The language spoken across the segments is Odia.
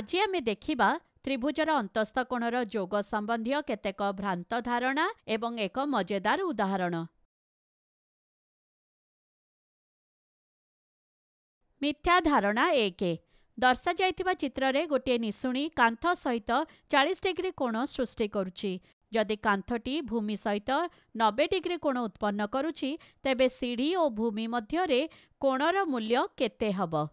ଆଜି ଆମେ ଦେଖିବା ତ୍ରିଭୁଜର ଅନ୍ତସ୍ଥକୋଣର ଯୋଗ ସମ୍ବନ୍ଧୀୟ କେତେକ ଭ୍ରାନ୍ତ ଧାରଣା ଏବଂ ଏକ ମଜେଦାର ଉଦାହରଣ ମିଥ୍ୟା ଧାରଣା ଏକ ଦର୍ଶାଯାଇଥିବା ଚିତ୍ରରେ ଗୋଟିଏ ନିଶୁଣୀ କାନ୍ଥ ସହିତ ଚାଳିଶ ଡିଗ୍ରୀ କୋଣ ସୃଷ୍ଟି କରୁଛି ଯଦି କାନ୍ଥଟି ଭୂମି ସହିତ ନବେ ଡିଗ୍ରୀ କୋଣ ଉତ୍ପନ୍ନ କରୁଛି ତେବେ ସିଢ଼ି ଓ ଭୂମି ମଧ୍ୟରେ କୋଣର ମୂଲ୍ୟ କେତେ ହେବ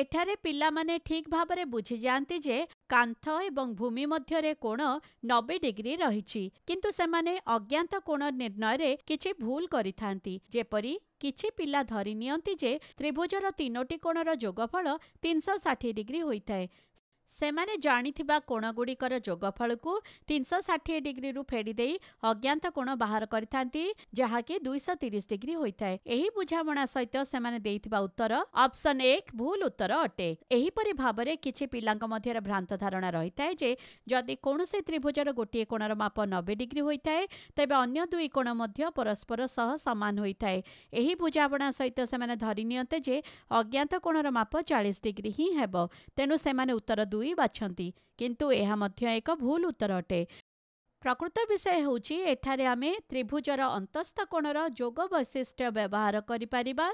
ଏଠାରେ ପିଲାମାନେ ଠିକ୍ ଭାବରେ ବୁଝିଯାଆନ୍ତି ଯେ କାନ୍ଥ ଏବଂ ଭୂମି ମଧ୍ୟରେ କୋଣ ନବେ ଡିଗ୍ରୀ ରହିଛି କିନ୍ତୁ ସେମାନେ ଅଜ୍ଞାତ କୋଣ ନିର୍ଣ୍ଣୟରେ କିଛି ଭୁଲ କରିଥାନ୍ତି ଯେପରି କିଛି ପିଲା ଧରିନିଅନ୍ତି ଯେ ତ୍ରିଭୁଜର ତିନୋଟି କୋଣର ଯୋଗଫଳ ତିନିଶହ ଷାଠିଏ ଡିଗ୍ରୀ ହୋଇଥାଏ ସେମାନେ ଜାଣିଥିବା କୋଣଗୁଡ଼ିକର ଯୋଗଫଳକୁ ତିନିଶହ ଷାଠିଏ ଡିଗ୍ରୀରୁ ଫେଡ଼ିଦେଇ ଅଜ୍ଞାତ କୋଣ ବାହାର କରିଥାନ୍ତି ଯାହାକି ଦୁଇଶହ ତିରିଶ ଡିଗ୍ରୀ ହୋଇଥାଏ ଏହି ବୁଝାମଣା ସହିତ ସେମାନେ ଦେଇଥିବା ଉତ୍ତର ଅପ୍ସନ୍ ଏକ ଭୁଲ ଉତ୍ତର ଅଟେ ଏହିପରି ଭାବରେ କିଛି ପିଲାଙ୍କ ମଧ୍ୟରେ ଭ୍ରାନ୍ତ ଧାରଣା ରହିଥାଏ ଯେ ଯଦି କୌଣସି ତ୍ରିଭୁଜର ଗୋଟିଏ କୋଣର ମାପ ନବେ ଡିଗ୍ରୀ ହୋଇଥାଏ ତେବେ ଅନ୍ୟ ଦୁଇ କୋଣ ମଧ୍ୟ ପରସ୍ପର ସହ ସମାନ ହୋଇଥାଏ ଏହି ବୁଝାମଣା ସହିତ ସେମାନେ ଧରିନିଅନ୍ତେ ଯେ ଅଜ୍ଞାତ କୋଣର ମାପ ଚାଳିଶ ଡିଗ୍ରୀ ହିଁ ହେବ ତେଣୁ ସେମାନେ ଉତ୍ତର ଦୁଇ ଦୁଇ ବାଛନ୍ତି କିନ୍ତୁ ଏହା ମଧ୍ୟ ଏକ ଭୁଲ ଉତ୍ତର ଅଟେ ପ୍ରକୃତ ବିଷୟ ହେଉଛି ଏଠାରେ ଆମେ ତ୍ରିଭୁଜର ଅନ୍ତସ୍ଥ କୋଣର ଯୋଗ ବୈଶିଷ୍ଟ୍ୟ ବ୍ୟବହାର କରିପାରିବା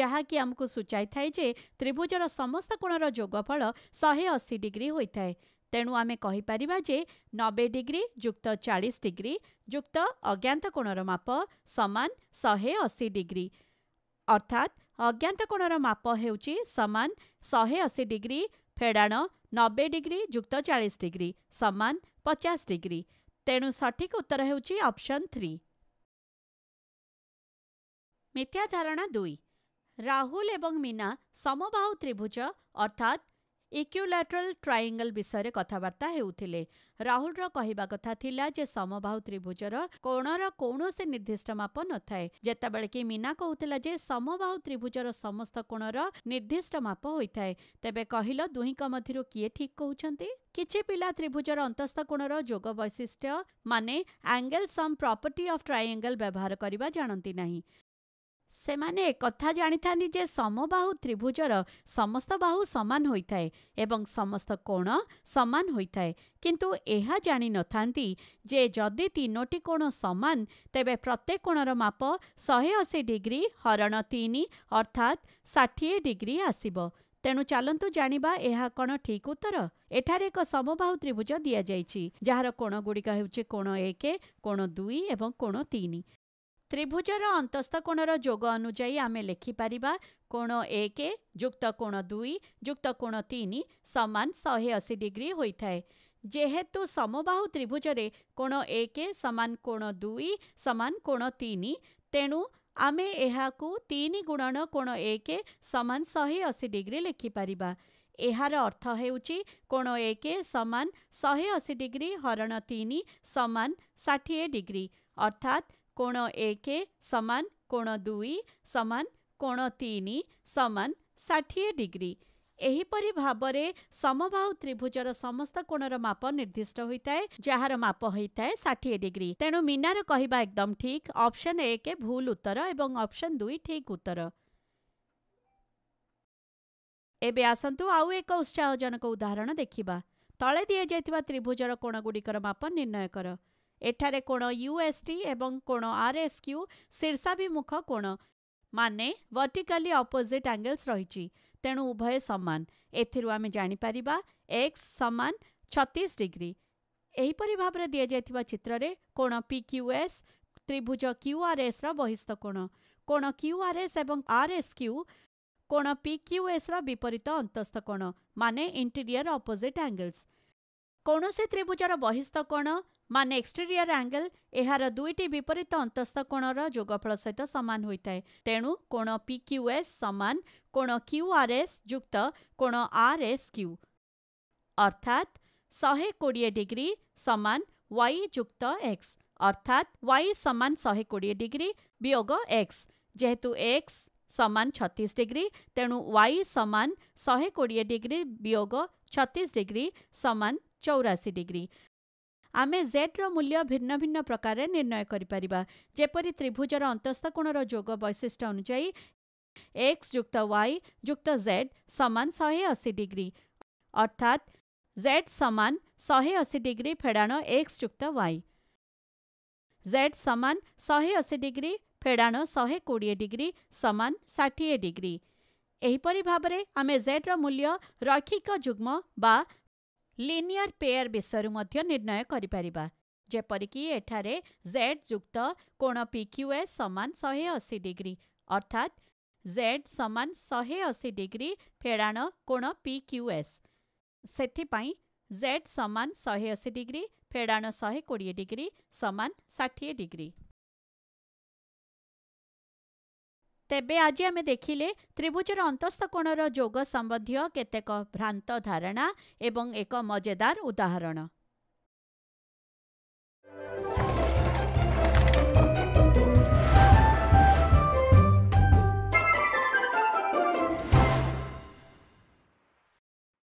ଯାହାକି ଆମକୁ ସୂଚାଇଥାଏ ଯେ ତ୍ରିଭୁଜର ସମସ୍ତ କୋଣର ଯୋଗଫଳ ଶହେ ଅଶୀ ଡିଗ୍ରୀ ହୋଇଥାଏ ତେଣୁ ଆମେ କହିପାରିବା ଯେ ନବେ ଡିଗ୍ରୀ ଯୁକ୍ତ ଚାଳିଶ ଡିଗ୍ରୀ ଯୁକ୍ତ ଅଜ୍ଞାତ କୋଣର ମାପ ସମାନ ଶହେ ଅଶୀ ଡିଗ୍ରୀ ଅର୍ଥାତ୍ ଅଜ୍ଞାତ କୋଣର ମାପ ହେଉଛି ସମାନ ଶହେ ଅଶୀ ଡିଗ୍ରୀ ଫେଡ଼ାଣ ନବେ ଡିଗ୍ରୀ ଯୁକ୍ତ ଚାଳିଶ ଡିଗ୍ରୀ ସମାନ ପଚାଶ ଡିଗ୍ରୀ ତେଣୁ ସଠିକ୍ ଉତ୍ତର ହେଉଛି ଅପସନ୍ ଥ୍ରୀ ମିଥ୍ୟା ଧାରଣା ଦୁଇ ରାହୁଲ ଏବଂ ମୀନା ସମବାହୁ ତ୍ରିଭୁଜ ଅର୍ଥାତ୍ इक्युलाट्राल ट्राईङ्गल विषयमा कथाबर्ताउँदै राहुल र कथा समहु त्रिभुजर कोण र किसिम निर्प नि मीना कला समहु त्रिभुजर समस्त कोण र निर्धिष्ट माप हुए ते ठीक ठिक कि पिला त्रिभुजर अन्तस्थकोण रोगवैशिष्ट सम प्रपर्टी अफ ट्राईङ्गल व्यवहार जाँदै नै ସେମାନେ ଏକଥା ଜାଣିଥାନ୍ତି ଯେ ସମବାହୁ ତ୍ରିଭୁଜର ସମସ୍ତ ବାହୁ ସମାନ ହୋଇଥାଏ ଏବଂ ସମସ୍ତ କୋଣ ସମାନ ହୋଇଥାଏ କିନ୍ତୁ ଏହା ଜାଣିନଥାନ୍ତି ଯେ ଯଦି ତିନୋଟି କୋଣ ସମାନ ତେବେ ପ୍ରତ୍ୟେକ କୋଣର ମାପ ଶହେ ଅଶୀ ଡିଗ୍ରୀ ହରଣ ତିନି ଅର୍ଥାତ୍ ଷାଠିଏ ଡିଗ୍ରୀ ଆସିବ ତେଣୁ ଚାଲନ୍ତୁ ଜାଣିବା ଏହା କ'ଣ ଠିକ୍ ଉତ୍ତର ଏଠାରେ ଏକ ସମବାହୁ ତ୍ରିଭୁଜ ଦିଆଯାଇଛି ଯାହାର କୋଣ ଗୁଡ଼ିକ ହେଉଛି କୋଣ ଏକ କୋଣ ଦୁଇ ଏବଂ କୋଣ ତିନି ত্রিভুজর অন্তঃস্থকোণর যোগ অনুযায়ী আমি লেখিপারিবা কোণ এক যুক্ত কোণ দুই যুক্ত কোণ তিন সমান শহে অশী ডিগ্রি হয়ে যেহেতু সমবাহু ত্রিভুজরে কোণ এক সমান কোণ দুই সমান কোণ তিন তেণু ଆମେ ଏହାକୁ ତିନି ଗୁଣନ କୋଣ ଏକ ସମାନ ଶହେ ଅଶୀ ଡିଗ୍ରୀ ଲେଖିପାରିବା ଏହାର ଅର୍ଥ ହେଉଛି କୋଣ ଏକ ସମାନ ଶହେ ଅଶୀ ଡିଗ୍ରୀ ହରଣ ତିନି ସମାନ ଷାଠିଏ ଡିଗ୍ରୀ ଅର୍ଥାତ୍ କୋଣ ଏକ ସମାନ କୋଣ ଦୁଇ ସମାନ କୋଣ ତିନି ସମାନ ଷାଠିଏ ଡିଗ୍ରୀ ଏହିପରି ଭାବରେ ସମବାହୁ ତ୍ରିଭୁଜର ସମସ୍ତ କୋଣର ମାପ ନିର୍ଦ୍ଦିଷ୍ଟ ହୋଇଥାଏ ଯାହାର ମାପ ହୋଇଥାଏ ଷାଠିଏ ଡିଗ୍ରୀ ତେଣୁ ମିନାର କହିବା ଏକଦମ୍ ଠିକ୍ ଅପ୍ସନ୍ ଏକ ଭୁଲ ଉତ୍ତର ଏବଂ ଅପ୍ସନ୍ ଦୁଇ ଠିକ୍ ଉତ୍ତର ଏବେ ଆସନ୍ତୁ ଆଉ ଏକ ଉତ୍ସାହଜନକ ଉଦାହରଣ ଦେଖିବା ତଳେ ଦିଆଯାଇଥିବା ତ୍ରିଭୁଜର କୋଣଗୁଡ଼ିକର ମାପ ନିର୍ଣ୍ଣୟ କର ଏଠାରେ କୋଣ ୟୁଏସ୍ଟି ଏବଂ କୋଣ ଆର୍ଏସ୍କ୍ୟୁ ଶୀର୍ଷାଭିମୁଖ କୋଣ ମାନେ ଭର୍ଟିକାଲି ଅପୋଜିଟ୍ ଆଙ୍ଗେଲ୍ସ ରହିଛି ତେଣୁ ଉଭୟ ସମାନ ଏଥିରୁ ଆମେ ଜାଣିପାରିବା ଏକ୍ସ ସମାନ ଛତିଶ ଡିଗ୍ରୀ ଏହିପରି ଭାବରେ ଦିଆଯାଇଥିବା ଚିତ୍ରରେ କୋଣ ପି କ୍ୟୁଏସ୍ ତ୍ରିଭୁଜ କ୍ୟୁଆର୍ଏସ୍ର ବହିସ୍ଥ କୋଣ କୋଣ କ୍ୟୁଆର୍ଏସ୍ ଏବଂ ଆର୍ଏସ୍କ୍ୟୁ କୋଣ ପି କ୍ୟୁଏସ୍ର ବିପରୀତ ଅନ୍ତସ୍ଥ କୋଣ ମାନେ ଇଣ୍ଟିରିୟର୍ ଅପୋଜିଟ୍ ଆଙ୍ଗେଲ୍ସ କୌଣସି ତ୍ରିଭୁଜର ବହିସ୍ଥ କୋଣ ବା ଏକ୍ସଟେରିୟର ଆଙ୍ଗେଲ ଏହାର ଦୁଇଟି ବିପରୀତ ଅନ୍ତସ୍ଥ କୋଣର ଯୋଗଫଳ ସହିତ ସମାନ ହୋଇଥାଏ ତେଣୁ କୋଣ ପି କ୍ୟୁ ଏସ୍ ସମାନ କୋଣ କ୍ୟୁ ଆର୍ ଏସ୍ ଯୁକ୍ତ କୋଣ ଆର୍ ଏସ୍ କ୍ୟୁ ଅର୍ଥାତ୍ ଶହେ କୋଡ଼ିଏ ଡିଗ୍ରୀ ସମାନ ୱାଇ ଯୁକ୍ତ ଏକ୍ସ ଅର୍ଥାତ୍ ୱାଇ ସମାନ ଶହେ କୋଡ଼ିଏ ଡିଗ୍ରୀ ବିୟୋଗ ଏକ୍ସ ଯେହେତୁ ଏକ୍ସ ସମାନ ଛତିଶ ଡିଗ୍ରୀ ତେଣୁ ୱାଇ ସମାନ ଶହେ କୋଡ଼ିଏ ଡିଗ୍ରୀ ବିୟୋଗ ଛତିଶ ଡିଗ୍ରୀ ସମାନ चौराशी डिग्री आमे जेड र मूल्य भिन्न भिन्न प्रकार निर्णय गरिपर जप त्रिभुज र अन्तस्थकोण रोग वैशिष्ट्य अनु X जुक्त Y जुक्त Z समान 180 डिग्री अर्थात Z समान 180 डिग्री फेडाण X जुक्त Y Z समान शे अशी डिग्री फेडाण शेकुडिए डिग्री समान षठी डिग्रीपरि भावना जेड्र मूल्य रैक्षिकुग्म बा लिनियर पेयर विषयहरू निर्णय गरिपर एठारे एठ जुक्त कोण पिक्युएस समान 180 अशी डिग्री अर्थात जेड समान शे अशी डिग्री फेडाण कोण पिक्युएसप जेड समान शी डिग्री फेडाण शेकुडियो डिग्री समान 60 डिग्री ତେବେ ଆଜି ଆମେ ଦେଖିଲେ ତ୍ରିଭୁଜର ଅନ୍ତସ୍ଥକୋଣର ଯୋଗ ସମ୍ବନ୍ଧୀୟ କେତେକ ଭ୍ରାନ୍ତ ଧାରଣା ଏବଂ ଏକ ମଜେଦାର ଉଦାହରଣ